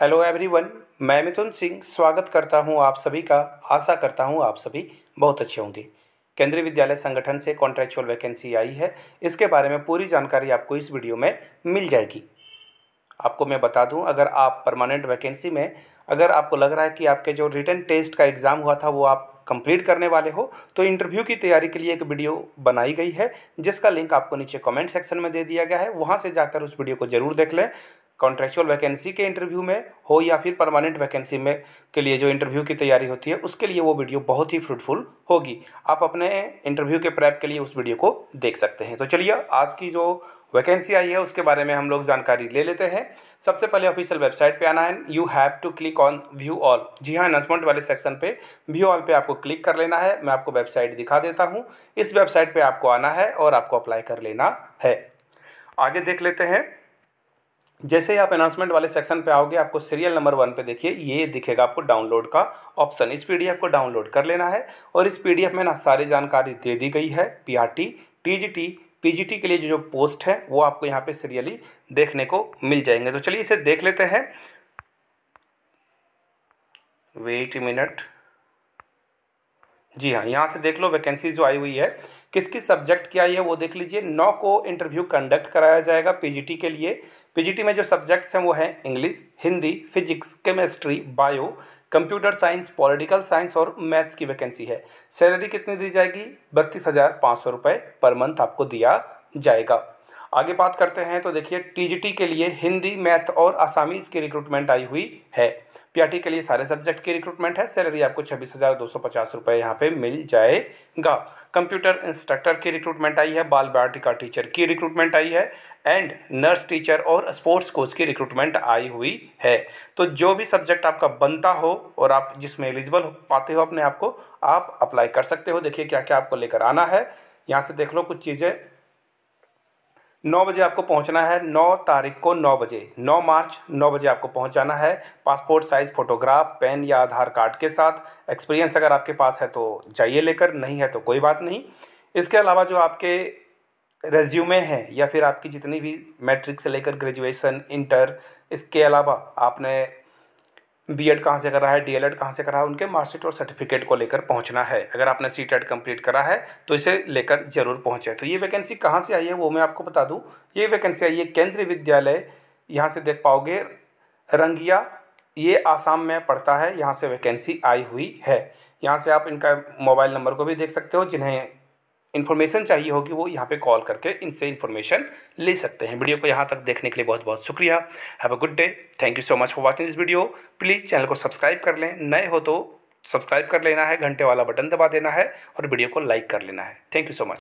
hello everyone मैं मिथुन सिंह स्वागत करता हूं आप सभी का आशा करता हूं आप सभी बहुत अच्छे होंगे केंद्रीय विद्यालय संगठन से कॉन्ट्रेक्चुअल वैकेंसी आई है इसके बारे में पूरी जानकारी आपको इस वीडियो में मिल जाएगी आपको मैं बता दूं अगर आप परमानेंट वैकेंसी में अगर आपको लग रहा है कि आपके जो रिटर्न टेस्ट का एग्ज़ाम हुआ था वो आप कंप्लीट करने वाले हो तो इंटरव्यू की तैयारी के लिए एक वीडियो बनाई गई है जिसका लिंक आपको नीचे कमेंट सेक्शन में दे दिया गया है वहाँ से जाकर उस वीडियो को ज़रूर देख लें कॉन्ट्रेक्चुअल वैकेंसी के इंटरव्यू में हो या फिर परमानेंट वैकेंसी में के लिए जो इंटरव्यू की तैयारी होती है उसके लिए वो वीडियो बहुत ही फ्रूटफुल होगी आप अपने इंटरव्यू के प्रैप के लिए उस वीडियो को देख सकते हैं तो चलिए आज की जो वैकेंसी आई है उसके बारे में हम लोग जानकारी ले लेते हैं सबसे पहले ऑफिशियल वेबसाइट पे आना है you have to click on view all जी हाँ अनाउंसमेंट वाले सेक्शन पे व्यू ऑल पे आपको क्लिक कर लेना है मैं आपको वेबसाइट दिखा देता हूँ इस वेबसाइट पे आपको आना है और आपको अप्लाई कर लेना है आगे देख लेते हैं जैसे ही आप अनाउंसमेंट वाले सेक्शन पे आओगे आपको सीरियल नंबर वन पे देखिए ये दिखेगा आपको डाउनलोड का ऑप्शन इस पीडीएफ को डाउनलोड कर लेना है और इस पीडीएफ में ना सारी जानकारी दे दी गई है पीआरटी टीजीटी पीजीटी के लिए जो जो पोस्ट है वो आपको यहाँ पे सीरियली देखने को मिल जाएंगे तो चलिए इसे देख लेते हैं वेट मिनट जी हाँ यहाँ से देख लो वैकेंसी जो आई हुई है किस किस सब्जेक्ट की आई है वो देख लीजिए नौ को इंटरव्यू कंडक्ट कराया जाएगा पीजीटी के लिए पीजीटी में जो सब्जेक्ट्स हैं वो हैं English Hindi physics chemistry bio computer science political science और मैथ्स की वैकेंसी है सैलरी कितनी दी जाएगी बत्तीस हज़ार पाँच सौ रुपये पर मंथ आपको दिया जाएगा आगे बात करते हैं तो देखिए टी के लिए हिंदी मैथ और आसामीज़ की रिक्रूटमेंट आई हुई है पीआरटी के लिए सारे सब्जेक्ट की रिक्रूटमेंट है सैलरी आपको छब्बीस हज़ार दो सौ पचास रुपये यहाँ पर मिल जाएगा कंप्यूटर इंस्ट्रक्टर की रिक्रूटमेंट आई है बाल बायोटिका टीचर की रिक्रूटमेंट आई है एंड नर्स टीचर और स्पोर्ट्स कोच की रिक्रूटमेंट आई हुई है तो जो भी सब्जेक्ट आपका बनता हो और आप जिसमें एलिजिबल पाते हो अपने आप को आप अप्लाई कर सकते हो देखिए क्या क्या आपको लेकर आना है यहाँ से देख लो कुछ चीज़ें नौ बजे आपको पहुंचना है नौ तारीख को नौ बजे नौ मार्च नौ बजे आपको पहुंचाना है पासपोर्ट साइज़ फ़ोटोग्राफ पेन या आधार कार्ड के साथ एक्सपीरियंस अगर आपके पास है तो जाइए लेकर नहीं है तो कोई बात नहीं इसके अलावा जो आपके रेज्यूमे हैं या फिर आपकी जितनी भी मैट्रिक से लेकर ग्रेजुएशन इंटर इसके अलावा आपने बी एड कहाँ से करा है डी एल एड कहाँ से करा है उनके मार्कशीट और सर्टिफिकेट को लेकर पहुँचना है अगर आपने सी टेट कम्प्लीट करा है तो इसे लेकर जरूर पहुँचे तो ये वैकेंसी कहाँ से आई है वो मैं आपको बता दूँ ये वैकेंसी आई है केंद्रीय विद्यालय यहाँ से देख पाओगे रंगिया ये आसाम में पड़ता है यहाँ से वैकेंसी आई हुई है यहाँ से आप इनका मोबाइल नंबर को भी देख सकते हो जिन्हें इन्फॉर्मेशन चाहिए होगी वो यहाँ पे कॉल करके इनसे इन्फॉर्मेशन ले सकते हैं वीडियो को यहाँ तक देखने के लिए बहुत बहुत शुक्रिया have a good day thank you so much for watching this video please channel को सब्सक्राइब कर लें नए हो तो सब्सक्राइब कर लेना है घंटे वाला बटन दबा देना है और वीडियो को लाइक कर लेना है थैंक यू सो मच